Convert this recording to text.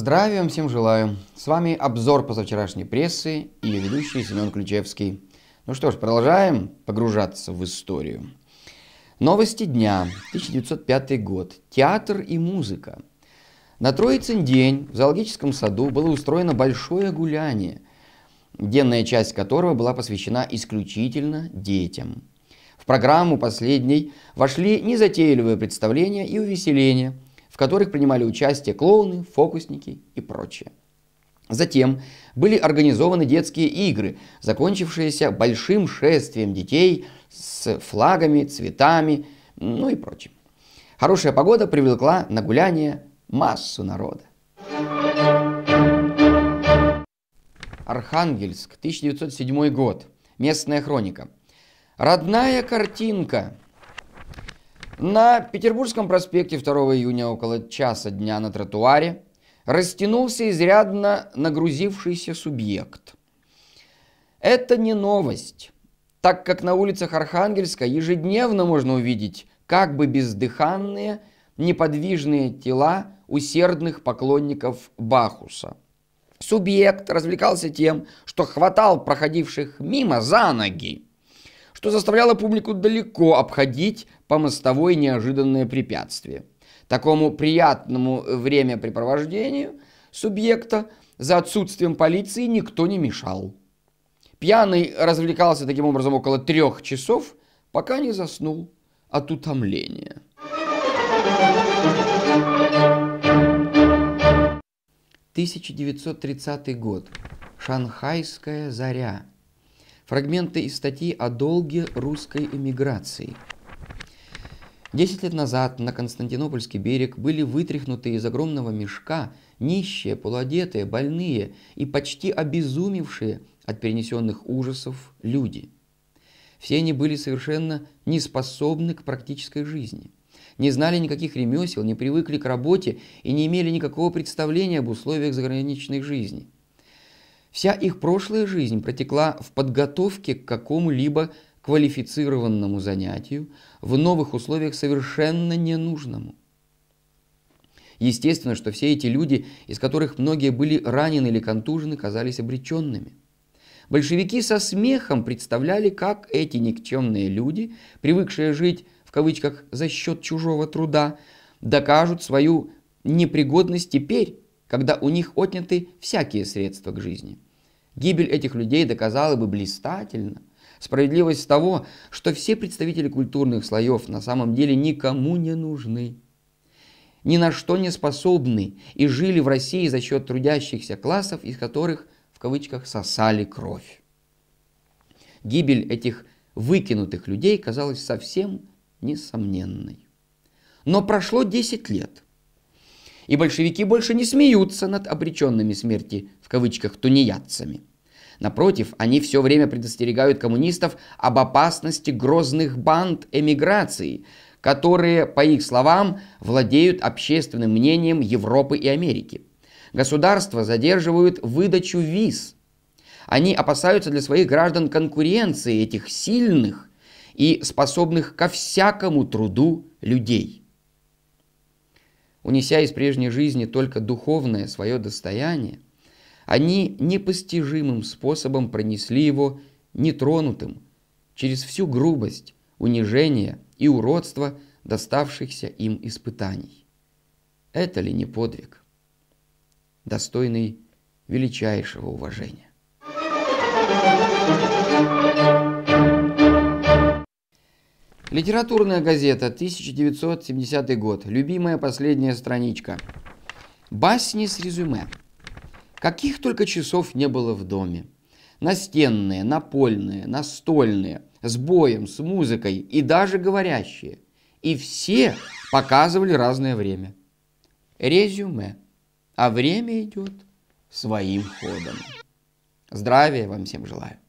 Здравия всем желаю. С вами обзор позавчерашней прессы и ведущий Семен Ключевский. Ну что ж, продолжаем погружаться в историю. Новости дня. 1905 год. Театр и музыка. На Троицын день в зоологическом саду было устроено большое гуляние, денная часть которого была посвящена исключительно детям. В программу последней вошли незатейливые представления и увеселения – которых принимали участие клоуны, фокусники и прочее. Затем были организованы детские игры, закончившиеся большим шествием детей с флагами, цветами, ну и прочим. Хорошая погода привлекла на гуляние массу народа. Архангельск, 1907 год. Местная хроника. Родная картинка. На Петербургском проспекте 2 июня около часа дня на тротуаре растянулся изрядно нагрузившийся субъект. Это не новость, так как на улицах Архангельска ежедневно можно увидеть как бы бездыханные, неподвижные тела усердных поклонников Бахуса. Субъект развлекался тем, что хватал проходивших мимо за ноги что заставляло публику далеко обходить по мостовой неожиданное препятствие. Такому приятному времяпрепровождению субъекта за отсутствием полиции никто не мешал. Пьяный развлекался таким образом около трех часов, пока не заснул от утомления. Thank you. 1930 год. Шанхайская заря. Фрагменты из статьи о долге русской эмиграции. Десять лет назад на Константинопольский берег были вытряхнуты из огромного мешка нищие, полуодетые, больные и почти обезумевшие от перенесенных ужасов люди. Все они были совершенно неспособны к практической жизни – не знали никаких ремесел, не привыкли к работе и не имели никакого представления об условиях заграничной жизни. Вся их прошлая жизнь протекла в подготовке к какому-либо квалифицированному занятию в новых условиях совершенно ненужному. Естественно, что все эти люди, из которых многие были ранены или контужены, казались обреченными. Большевики со смехом представляли, как эти никчемные люди, привыкшие жить в кавычках за счет чужого труда, докажут свою непригодность теперь, когда у них отняты всякие средства к жизни. Гибель этих людей доказала бы блистательно справедливость того, что все представители культурных слоев на самом деле никому не нужны, ни на что не способны и жили в России за счет трудящихся классов, из которых, в кавычках, сосали кровь. Гибель этих выкинутых людей казалась совсем несомненной. Но прошло 10 лет – и большевики больше не смеются над обреченными смерти в кавычках тунеядцами. Напротив, они все время предостерегают коммунистов об опасности грозных банд эмиграции, которые, по их словам, владеют общественным мнением Европы и Америки. Государства задерживают выдачу виз. Они опасаются для своих граждан конкуренции этих сильных и способных ко всякому труду людей унеся из прежней жизни только духовное свое достояние, они непостижимым способом пронесли его нетронутым через всю грубость, унижение и уродство доставшихся им испытаний. Это ли не подвиг, достойный величайшего уважения? Thank you. Литературная газета, 1970 год. Любимая последняя страничка. Басни с резюме. Каких только часов не было в доме. Настенные, напольные, настольные, с боем, с музыкой и даже говорящие. И все показывали разное время. Резюме. А время идет своим ходом. Здравия вам всем желаю.